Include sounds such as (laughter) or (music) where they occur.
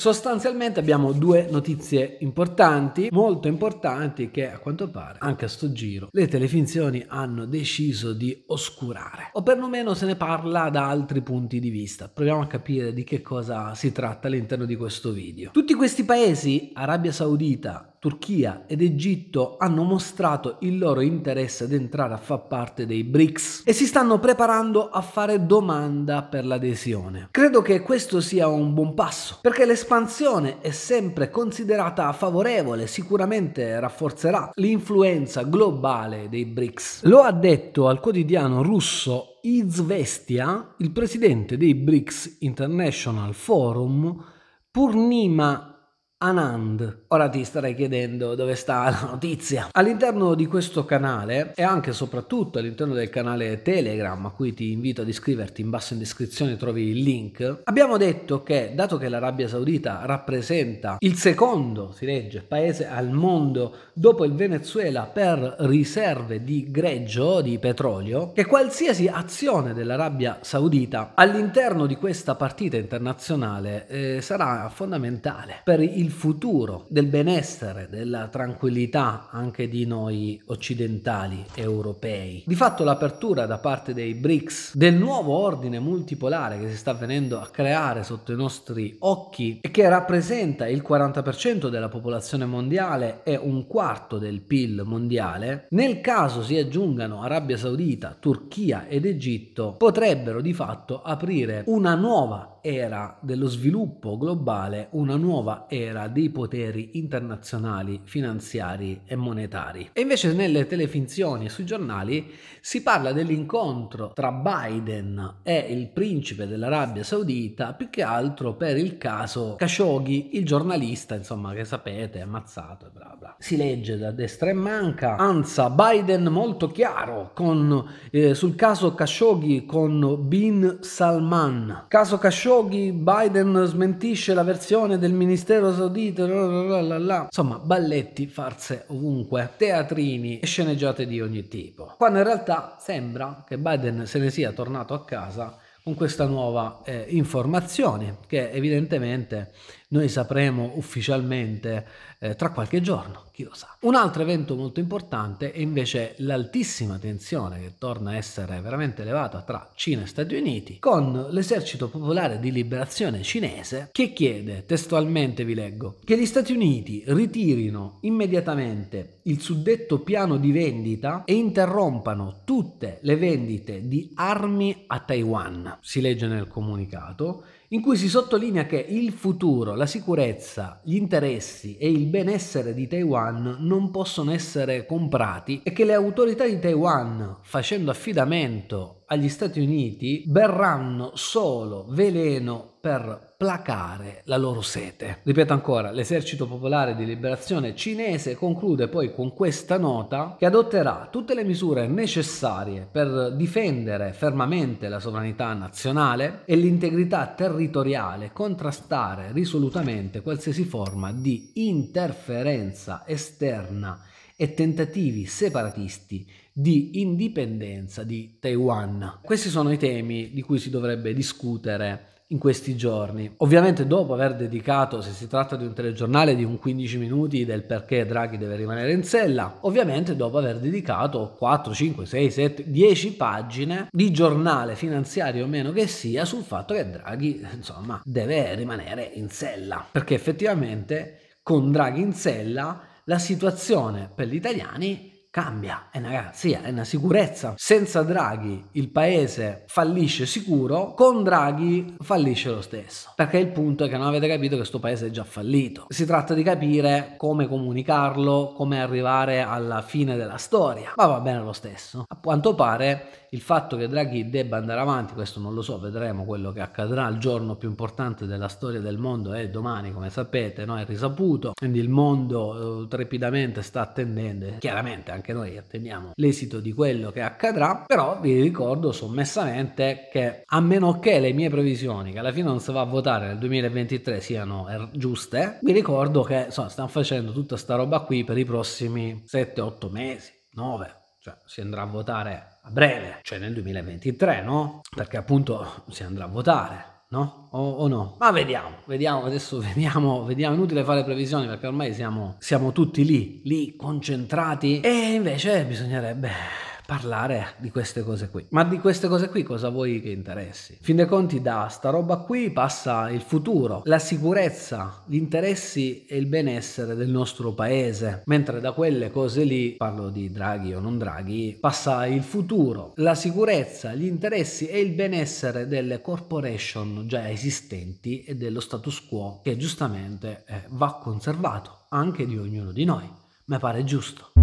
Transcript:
Sostanzialmente abbiamo due notizie importanti, molto importanti, che a quanto pare anche a sto giro le telefinzioni hanno deciso di oscurare. O perlomeno se ne parla da altri punti di vista. Proviamo a capire di che cosa si tratta all'interno di questo video. Tutti questi paesi, Arabia Saudita, Turchia ed Egitto hanno mostrato il loro interesse ad entrare a far parte dei BRICS e si stanno preparando a fare domanda per l'adesione. Credo che questo sia un buon passo, perché l'espansione è sempre considerata favorevole, sicuramente rafforzerà l'influenza globale dei BRICS. Lo ha detto al quotidiano russo Izvestia, il presidente dei BRICS International Forum, Purnima Anand. Ora ti starei chiedendo dove sta la notizia. All'interno di questo canale e anche e soprattutto all'interno del canale Telegram, a cui ti invito ad iscriverti, in basso in descrizione trovi il link, abbiamo detto che dato che l'Arabia Saudita rappresenta il secondo, si legge, paese al mondo dopo il Venezuela per riserve di greggio di petrolio, che qualsiasi azione dell'Arabia Saudita all'interno di questa partita internazionale eh, sarà fondamentale per il il futuro del benessere, della tranquillità anche di noi occidentali europei. Di fatto l'apertura da parte dei BRICS del nuovo ordine multipolare che si sta venendo a creare sotto i nostri occhi e che rappresenta il 40% della popolazione mondiale e un quarto del PIL mondiale, nel caso si aggiungano Arabia Saudita, Turchia ed Egitto, potrebbero di fatto aprire una nuova era dello sviluppo globale, una nuova era sfera dei poteri internazionali, finanziari e monetari. E invece nelle telefinzioni e sui giornali si parla dell'incontro tra Biden e il principe dell'Arabia Saudita più che altro per il caso Khashoggi, il giornalista, insomma, che sapete, ammazzato e bla bla. Si legge da destra e manca, anza Biden molto chiaro con, eh, sul caso Khashoggi con Bin Salman. Caso Khashoggi, Biden smentisce la versione del Ministero Saudita, lalalala. insomma balletti, farze ovunque, teatrini e sceneggiate di ogni tipo. Quando in realtà sembra che Biden se ne sia tornato a casa con questa nuova eh, informazione che evidentemente noi sapremo ufficialmente eh, tra qualche giorno chi lo sa. Un altro evento molto importante è invece l'altissima tensione che torna a essere veramente elevata tra Cina e Stati Uniti con l'esercito popolare di liberazione cinese che chiede, testualmente vi leggo, che gli Stati Uniti ritirino immediatamente il suddetto piano di vendita e interrompano tutte le vendite di armi a Taiwan, si legge nel comunicato, in cui si sottolinea che il futuro, la sicurezza, gli interessi e il benessere di Taiwan non possono essere comprati e che le autorità di Taiwan, facendo affidamento agli Stati Uniti berranno solo veleno per placare la loro sete. Ripeto ancora, l'esercito popolare di liberazione cinese conclude poi con questa nota che adotterà tutte le misure necessarie per difendere fermamente la sovranità nazionale e l'integrità territoriale, contrastare risolutamente qualsiasi forma di interferenza esterna e tentativi separatisti di indipendenza di Taiwan. Questi sono i temi di cui si dovrebbe discutere in questi giorni. Ovviamente dopo aver dedicato, se si tratta di un telegiornale, di un 15 minuti del perché Draghi deve rimanere in sella, ovviamente dopo aver dedicato 4, 5, 6, 7, 10 pagine di giornale finanziario o meno che sia sul fatto che Draghi, insomma, deve rimanere in sella, perché effettivamente con Draghi in sella la situazione per gli italiani cambia. È una garanzia, è una sicurezza. Senza Draghi il paese fallisce sicuro, con Draghi fallisce lo stesso. Perché il punto è che non avete capito che questo paese è già fallito. Si tratta di capire come comunicarlo, come arrivare alla fine della storia. Ma va bene lo stesso. A quanto pare il fatto che Draghi debba andare avanti, questo non lo so, vedremo quello che accadrà. Il giorno più importante della storia del mondo è domani, come sapete, no? è risaputo. Quindi il mondo eh, trepidamente sta attendendo, chiaramente anche anche noi attendiamo l'esito di quello che accadrà, però vi ricordo sommessamente che a meno che le mie previsioni, che alla fine non si va a votare nel 2023, siano er- giuste, vi ricordo che insomma, stanno facendo tutta sta roba qui per i prossimi 7-8 mesi, 9, cioè si andrà a votare a breve, cioè nel 2023, no? Perché appunto si andrà a votare no? O, o, no? Ma vediamo, vediamo, adesso (laughs) vediamo, vediamo, inutile fare previsioni perché ormai siamo, siamo tutti lì, lì concentrati e invece bisognerebbe parlare di queste cose qui. Ma di queste cose qui cosa vuoi che interessi? Fin dei conti da sta roba qui passa il futuro, la sicurezza, gli interessi e il benessere del nostro paese, mentre da quelle cose lì, parlo di Draghi o non Draghi, passa il futuro, la sicurezza, gli interessi e il benessere delle corporation già esistenti e dello status quo che giustamente eh, va conservato anche di ognuno di noi. Mi pare giusto.